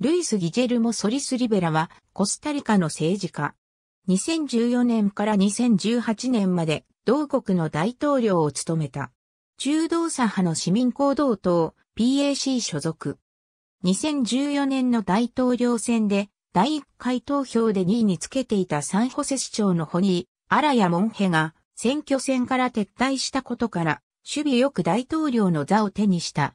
ルイス・ギジェルモ・ソリス・リベラは、コスタリカの政治家。2014年から2018年まで、同国の大統領を務めた。中道左派の市民行動党、PAC 所属。2014年の大統領選で、第1回投票で2位につけていたサンホセ市長のホニー、アラヤ・モンヘが、選挙戦から撤退したことから、守備よく大統領の座を手にした。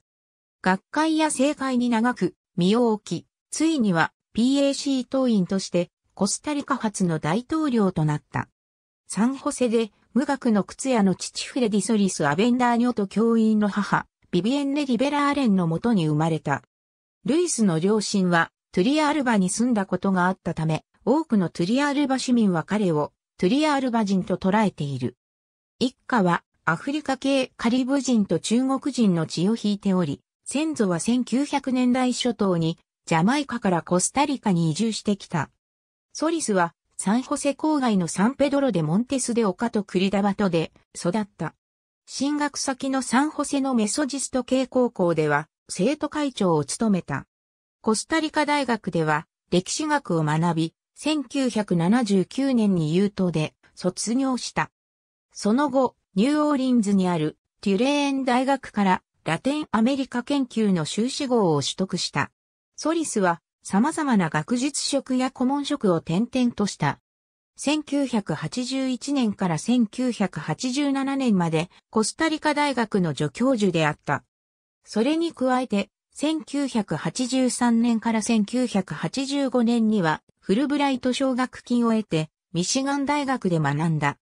学会や政界に長く、身を置き、ついには PAC 党員としてコスタリカ発の大統領となった。サンホセで無学の靴屋の父フレディ・ソリス・アベンダーニョと教員の母、ビビエンネ・リベラーレンのもとに生まれた。ルイスの両親はトゥリアアルバに住んだことがあったため、多くのトゥリアアルバ市民は彼をトゥリアアルバ人と捉えている。一家はアフリカ系カリブ人と中国人の血を引いており、先祖は1900年代初頭にジャマイカからコスタリカに移住してきた。ソリスはサンホセ郊外のサンペドロでモンテスで丘とクリダバトで育った。進学先のサンホセのメソジスト系高校では生徒会長を務めた。コスタリカ大学では歴史学を学び、1979年に優等で卒業した。その後、ニューオーリンズにあるテュレーン大学からラテンアメリカ研究の修士号を取得した。ソリスは様々な学術職や顧問職を転々とした。1981年から1987年までコスタリカ大学の助教授であった。それに加えて、1983年から1985年にはフルブライト奨学金を得てミシガン大学で学んだ。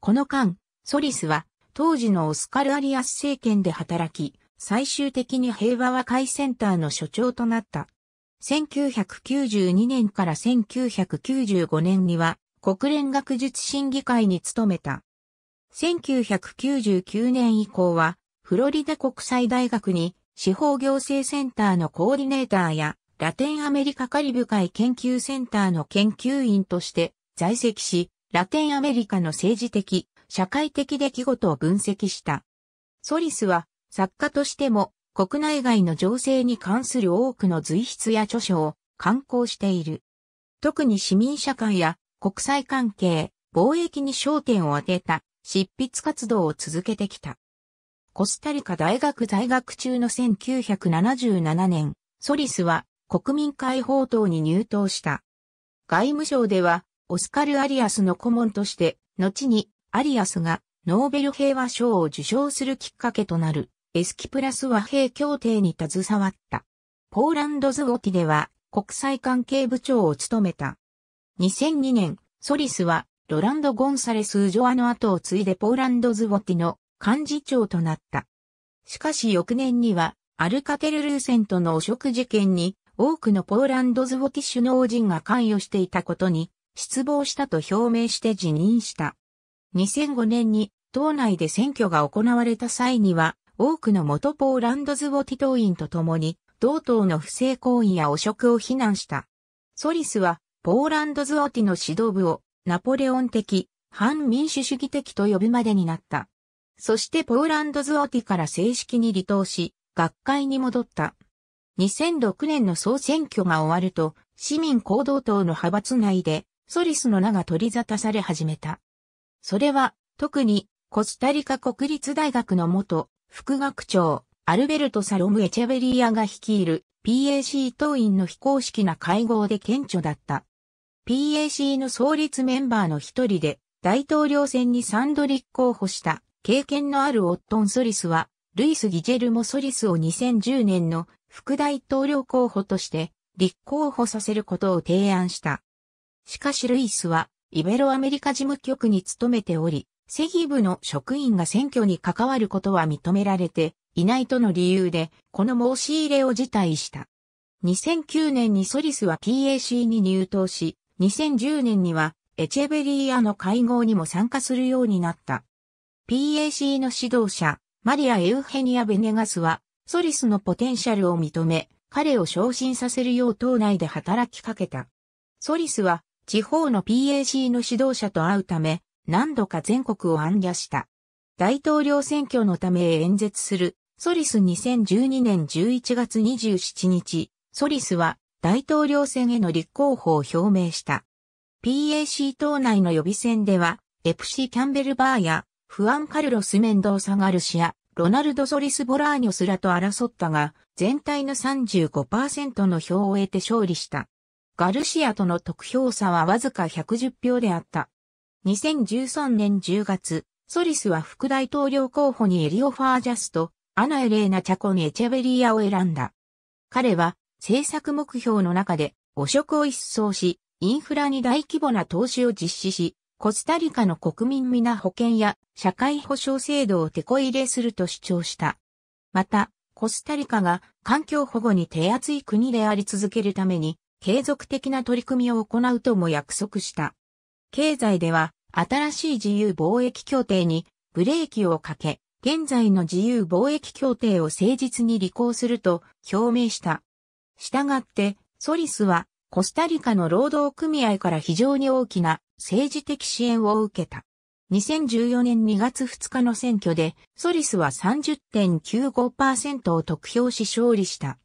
この間、ソリスは当時のオスカル・アリアス政権で働き、最終的に平和和解センターの所長となった。1992年から1995年には国連学術審議会に勤めた。1999年以降はフロリダ国際大学に司法行政センターのコーディネーターやラテンアメリカカリブ海研究センターの研究員として在籍し、ラテンアメリカの政治的、社会的出来事を分析した。ソリスは作家としても国内外の情勢に関する多くの随筆や著書を刊行している。特に市民社会や国際関係、貿易に焦点を当てた執筆活動を続けてきた。コスタリカ大学在学中の1977年、ソリスは国民解放党に入党した。外務省ではオスカル・アリアスの顧問として、後にアリアスがノーベル平和賞を受賞するきっかけとなるエスキプラス和平協定に携わった。ポーランドズォティでは国際関係部長を務めた。2002年、ソリスはロランド・ゴンサレス・ジョアの後を継いでポーランドズォティの幹事長となった。しかし翌年にはアルカテル・ルーセントの汚職事件に多くのポーランドズォティ首脳陣が関与していたことに失望したと表明して辞任した。2005年に党内で選挙が行われた際には多くの元ポーランドズウォティ党員と共に、同党の不正行為や汚職を非難した。ソリスは、ポーランドズウォティの指導部を、ナポレオン的、反民主主義的と呼ぶまでになった。そしてポーランドズウォティから正式に離党し、学会に戻った。2006年の総選挙が終わると、市民行動党の派閥内で、ソリスの名が取り沙汰され始めた。それは、特に、コスタリカ国立大学の元、副学長、アルベルト・サロム・エチェベリアが率いる PAC 党員の非公式な会合で顕著だった。PAC の創立メンバーの一人で大統領選に3度立候補した経験のあるオットン・ソリスは、ルイス・ギジェルモ・ソリスを2010年の副大統領候補として立候補させることを提案した。しかしルイスはイベロアメリカ事務局に勤めており、セギ部の職員が選挙に関わることは認められていないとの理由で、この申し入れを辞退した。2009年にソリスは PAC に入党し、2010年にはエチェベリーアの会合にも参加するようになった。PAC の指導者、マリア・エウヘニア・ベネガスは、ソリスのポテンシャルを認め、彼を昇進させるよう党内で働きかけた。ソリスは、地方の PAC の指導者と会うため、何度か全国を暗夜した。大統領選挙のため演説する、ソリス2012年11月27日、ソリスは大統領選への立候補を表明した。PAC 党内の予備選では、エプシ・キャンベルバーや、フアン・カルロス・メンドーサ・ガルシア、ロナルド・ソリス・ボラーニョスらと争ったが、全体の35%の票を得て勝利した。ガルシアとの得票差はわずか110票であった。2013年10月、ソリスは副大統領候補にエリオ・ファージャスと、アナ・エレーナ・チャコン・エチェベリアを選んだ。彼は、政策目標の中で、汚職を一掃し、インフラに大規模な投資を実施し、コスタリカの国民皆保険や社会保障制度を手こ入れすると主張した。また、コスタリカが環境保護に手厚い国であり続けるために、継続的な取り組みを行うとも約束した。経済では新しい自由貿易協定にブレーキをかけ、現在の自由貿易協定を誠実に履行すると表明した。したがって、ソリスはコスタリカの労働組合から非常に大きな政治的支援を受けた。2014年2月2日の選挙で、ソリスは30.95%を得票し勝利した。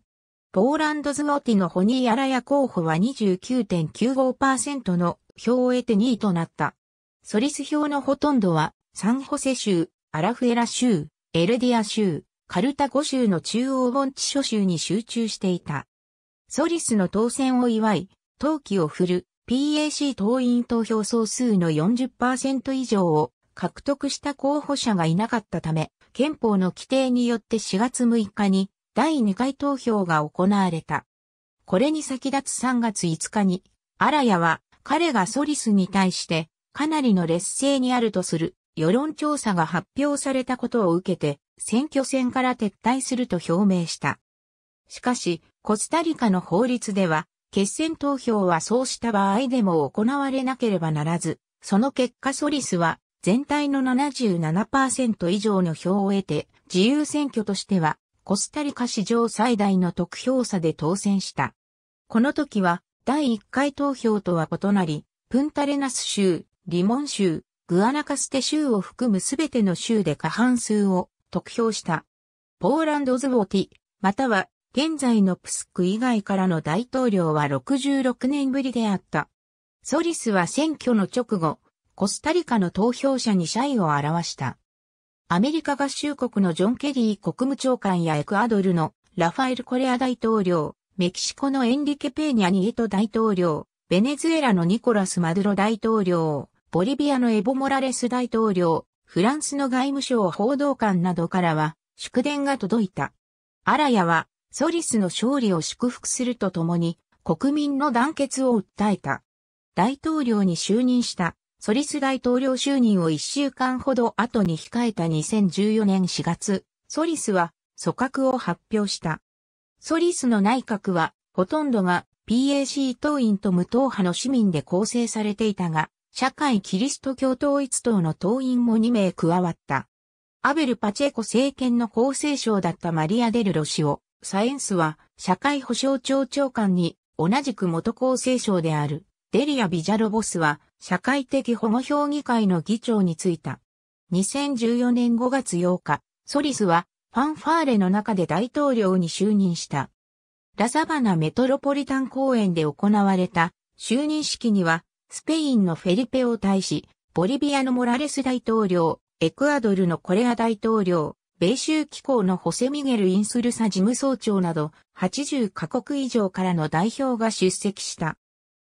ポーランドズモティのホニーアラヤ候補は29.95%の票を得て2位となった。ソリス票のほとんどは、サンホセ州、アラフエラ州、エルディア州、カルタゴ州の中央盆地諸州に集中していた。ソリスの当選を祝い、投機を振る PAC 党員投票総数の40%以上を獲得した候補者がいなかったため、憲法の規定によって4月6日に第2回投票が行われた。これに先立つ3月5日に、アラヤは彼がソリスに対してかなりの劣勢にあるとする世論調査が発表されたことを受けて選挙戦から撤退すると表明した。しかし、コスタリカの法律では、決選投票はそうした場合でも行われなければならず、その結果ソリスは全体の77%以上の票を得て、自由選挙としては、コスタリカ史上最大の得票差で当選した。この時は、第1回投票とは異なり、プンタレナス州、リモン州、グアナカステ州を含むすべての州で過半数を得票した。ポーランドズボーティ、または現在のプスク以外からの大統領は66年ぶりであった。ソリスは選挙の直後、コスタリカの投票者に謝意を表した。アメリカ合衆国のジョン・ケリー国務長官やエクアドルのラファエル・コレア大統領、メキシコのエンリケ・ペーニャ・ニート大統領、ベネズエラのニコラス・マドロ大統領、ボリビアのエボ・モラレス大統領、フランスの外務省報道官などからは祝電が届いた。アラヤはソリスの勝利を祝福するとともに国民の団結を訴えた。大統領に就任したソリス大統領就任を1週間ほど後に控えた2014年4月、ソリスは組閣を発表した。ソリスの内閣は、ほとんどが PAC 党員と無党派の市民で構成されていたが、社会キリスト教統一党の党員も2名加わった。アベル・パチェコ政権の厚生省だったマリア・デル・ロシオ、サエンスは社会保障庁長官に同じく元厚生省であるデリア・ビジャロボスは社会的保護評議会の議長に就いた。2014年5月8日、ソリスはファンファーレの中で大統領に就任した。ラサバナメトロポリタン公園で行われた就任式には、スペインのフェリペを対し、ボリビアのモラレス大統領、エクアドルのコレア大統領、米州機構のホセミゲル・インスルサ事務総長など、80カ国以上からの代表が出席した。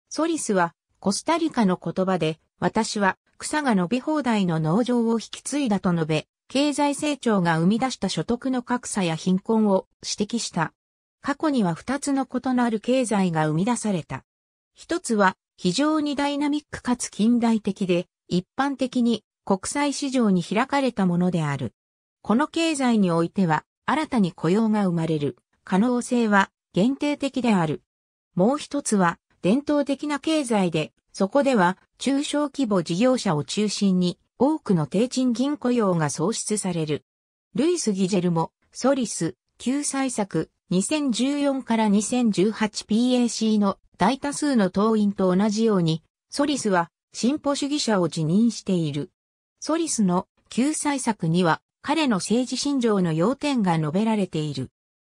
ソリスは、コスタリカの言葉で、私は草が伸び放題の農場を引き継いだと述べ、経済成長が生み出した所得の格差や貧困を指摘した。過去には2つの異なる経済が生み出された。一つは非常にダイナミックかつ近代的で、一般的に国際市場に開かれたものである。この経済においては新たに雇用が生まれる可能性は限定的である。もう一つは伝統的な経済で、そこでは中小規模事業者を中心に多くの低賃金雇用が創出される。ルイス・ギジェルも、ソリス、救済策、2014から 2018PAC の大多数の党員と同じように、ソリスは進歩主義者を辞任している。ソリスの救済策には彼の政治信条の要点が述べられている。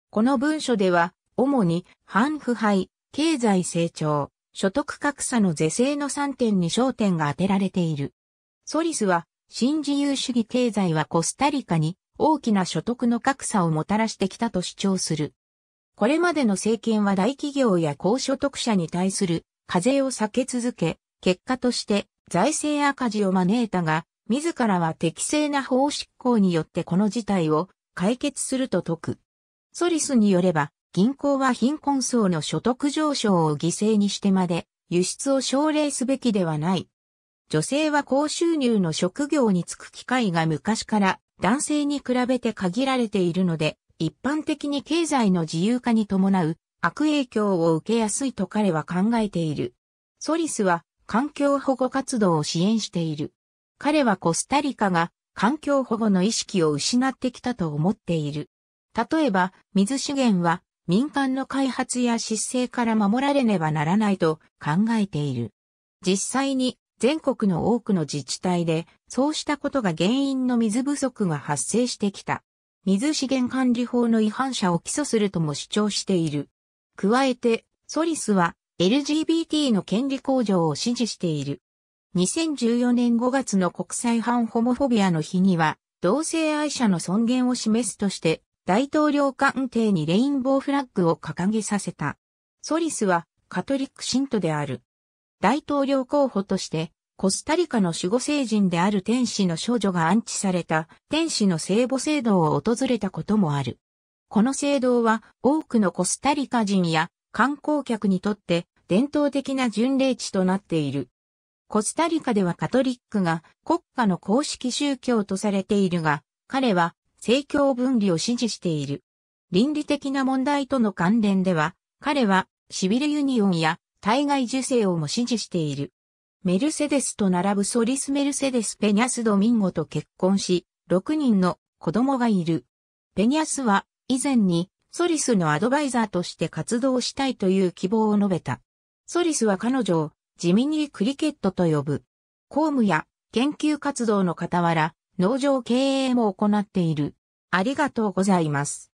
この文書では、主に反腐敗、経済成長、所得格差の是正の3点に焦点が当てられている。ソリスは、新自由主義経済はコスタリカに大きな所得の格差をもたらしてきたと主張する。これまでの政権は大企業や高所得者に対する課税を避け続け、結果として財政赤字を招いたが、自らは適正な法執行によってこの事態を解決すると説く。ソリスによれば、銀行は貧困層の所得上昇を犠牲にしてまで輸出を奨励すべきではない女性は高収入の職業に就く機会が昔から男性に比べて限られているので、一般的に経済の自由化に伴う悪影響を受けやすいと彼は考えている。ソリスは環境保護活動を支援している。彼はコスタリカが環境保護の意識を失ってきたと思っている。例えば、水資源は民間の開発や失勢から守られねばならないと考えている。実際に全国の多くの自治体で、そうしたことが原因の水不足が発生してきた。水資源管理法の違反者を起訴するとも主張している。加えて、ソリスは LGBT の権利向上を支持している。2014年5月の国際反ホモフォビアの日には、同性愛者の尊厳を示すとして、大統領官邸にレインボーフラッグを掲げさせた。ソリスはカトリック信徒である。大統領候補として、コスタリカの守護聖人である天使の少女が安置された天使の聖母聖堂を訪れたこともある。この聖堂は多くのコスタリカ人や観光客にとって伝統的な巡礼地となっている。コスタリカではカトリックが国家の公式宗教とされているが、彼は政教分離を支持している。倫理的な問題との関連では、彼はシビルユニオンや体外受精をも支持している。メルセデスと並ぶソリス・メルセデス・ペニャス・ドミンゴと結婚し、6人の子供がいる。ペニャスは以前にソリスのアドバイザーとして活動したいという希望を述べた。ソリスは彼女を地味にクリケットと呼ぶ。公務や研究活動の傍ら、農場経営も行っている。ありがとうございます。